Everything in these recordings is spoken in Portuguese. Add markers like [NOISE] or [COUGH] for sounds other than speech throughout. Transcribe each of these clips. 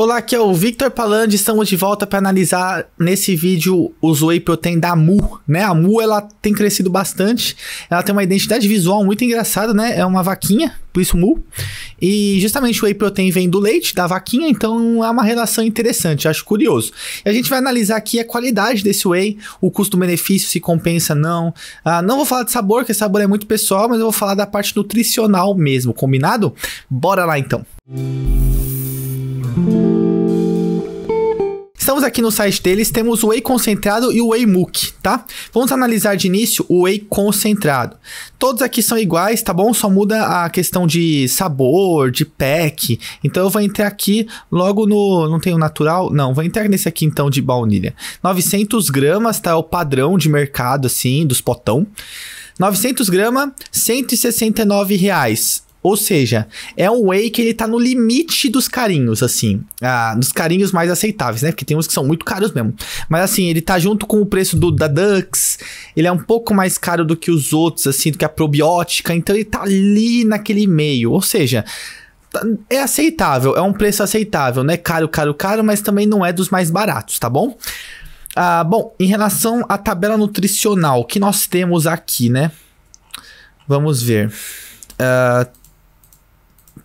Olá, aqui é o Victor Palandi, estamos de volta para analisar nesse vídeo os whey protein da Mu, né? A Mu ela tem crescido bastante, ela tem uma identidade visual muito engraçada, né? É uma vaquinha, por isso Mu. E justamente o whey protein vem do leite da vaquinha, então é uma relação interessante, acho curioso. E a gente vai analisar aqui a qualidade desse whey, o custo-benefício se compensa não. Ah, não vou falar de sabor, que sabor é muito pessoal, mas eu vou falar da parte nutricional mesmo, combinado? Bora lá então. Música Estamos aqui no site deles, temos o whey concentrado e o whey muk. tá? Vamos analisar de início o whey concentrado. Todos aqui são iguais, tá bom? Só muda a questão de sabor, de pack. Então eu vou entrar aqui logo no... não tem o natural? Não, vou entrar nesse aqui então de baunilha. 900 gramas, tá? É o padrão de mercado, assim, dos potão. 900 gramas, 169 reais. Ou seja, é um whey que ele tá no limite dos carinhos, assim. Ah, dos carinhos mais aceitáveis, né? Porque tem uns que são muito caros mesmo. Mas assim, ele tá junto com o preço do da Dux. Ele é um pouco mais caro do que os outros, assim, do que a probiótica. Então ele tá ali naquele meio. Ou seja, tá, é aceitável, é um preço aceitável, né? Caro, caro, caro, mas também não é dos mais baratos, tá bom? Ah, bom, em relação à tabela nutricional que nós temos aqui, né? Vamos ver. Uh,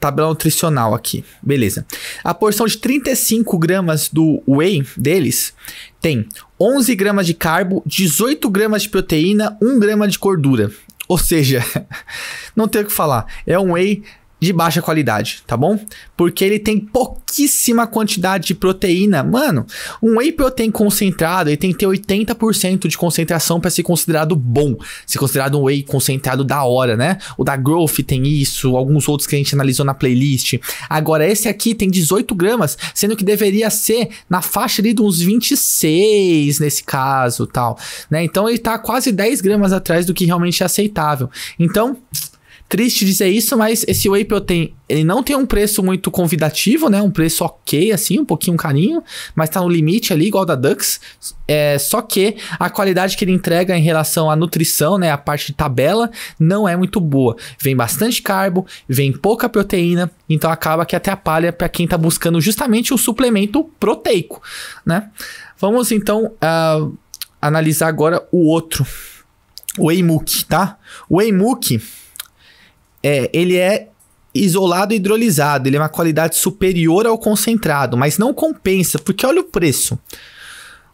tabela nutricional aqui. Beleza. A porção de 35 gramas do whey deles tem 11 gramas de carbo, 18 gramas de proteína, 1 grama de gordura. Ou seja, [LAUGHS] não tem o que falar. É um whey de baixa qualidade, tá bom? Porque ele tem pouquíssima quantidade de proteína. Mano, um whey protein concentrado, ele tem que ter 80% de concentração para ser considerado bom, ser considerado um whey concentrado da hora, né? O da Growth tem isso, alguns outros que a gente analisou na playlist. Agora, esse aqui tem 18 gramas, sendo que deveria ser na faixa ali de uns 26 nesse caso, tal, né? Então ele tá quase 10 gramas atrás do que realmente é aceitável. Então, triste dizer isso, mas esse Whey Protein, ele não tem um preço muito convidativo, né? Um preço ok, assim, um pouquinho carinho, mas tá no limite ali, igual da Dux. É, só que a qualidade que ele entrega em relação à nutrição, né? A parte de tabela, não é muito boa. Vem bastante carbo, vem pouca proteína, então acaba que até a palha para quem tá buscando justamente o suplemento proteico, né? Vamos então uh, analisar agora o outro. O Eimuk, tá? O Eimuk é, ele é isolado e hidrolisado, ele é uma qualidade superior ao concentrado, mas não compensa, porque olha o preço.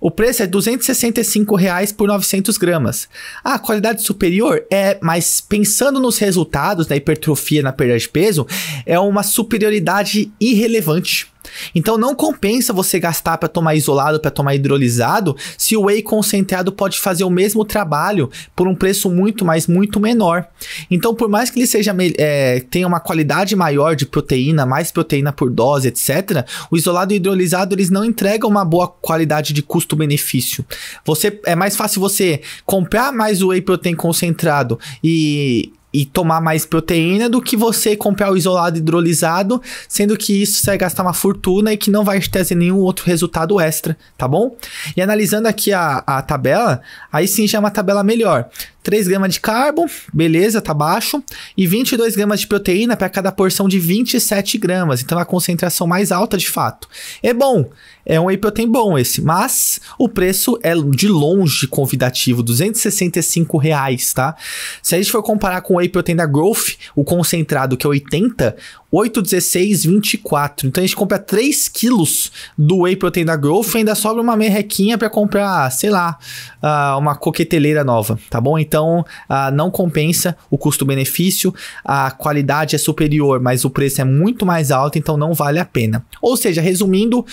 O preço é R$ 265 reais por 900 gramas. Ah, a qualidade superior é, mas pensando nos resultados, na hipertrofia, na perda de peso, é uma superioridade irrelevante. Então não compensa você gastar para tomar isolado, para tomar hidrolisado, se o whey concentrado pode fazer o mesmo trabalho por um preço muito, mais muito menor. Então, por mais que ele seja é, tenha uma qualidade maior de proteína, mais proteína por dose, etc., o isolado e hidrolisado eles não entregam uma boa qualidade de custo-benefício. Você é mais fácil você comprar mais whey protein concentrado e e tomar mais proteína do que você comprar o isolado hidrolisado, sendo que isso você vai gastar uma fortuna e que não vai te trazer nenhum outro resultado extra, tá bom? E analisando aqui a, a tabela, aí sim já é uma tabela melhor. 3 gramas de carbo, beleza, tá baixo, e 22 gramas de proteína para cada porção de 27 gramas. Então é a concentração mais alta de fato. É bom, é um whey protein bom esse, mas o preço é de longe convidativo, 265 reais, tá? Se a gente for comparar com o whey protein da Growth, o concentrado que é 80, 8, 16, 24. Então a gente compra 3 quilos do whey protein da Growth e ainda sobra uma merrequinha para comprar, sei lá, ah, uma coqueteleira nova, tá bom? Então ah, não compensa o custo-benefício, a qualidade é superior, mas o preço é muito mais alto, então não vale a pena. Ou seja, resumindo,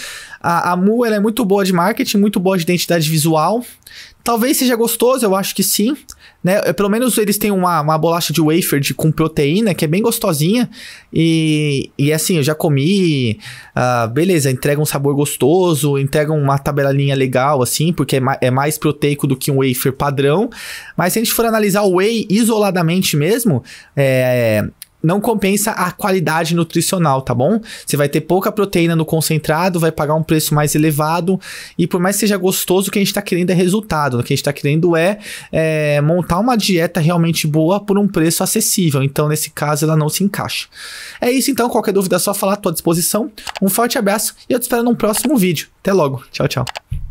a, a Mu é muito boa de marketing, muito boa de identidade visual. Talvez seja gostoso, eu acho que sim né? É, pelo menos eles têm uma, uma bolacha de wafer de, com proteína que é bem gostosinha. E, e é assim, eu já comi. Uh, beleza, entrega um sabor gostoso, entrega uma tabelinha legal, assim, porque é, ma é mais proteico do que um wafer padrão. Mas se a gente for analisar o whey isoladamente mesmo, é, não compensa a qualidade nutricional, tá bom? Você vai ter pouca proteína no concentrado, vai pagar um preço mais elevado e por mais que seja gostoso, o que a gente está querendo é resultado. O que a gente está querendo é, é montar uma dieta realmente boa por um preço acessível. Então, nesse caso, ela não se encaixa. É isso então, qualquer dúvida é só falar, à tua disposição. Um forte abraço e eu te espero num próximo vídeo. Até logo. Tchau, tchau.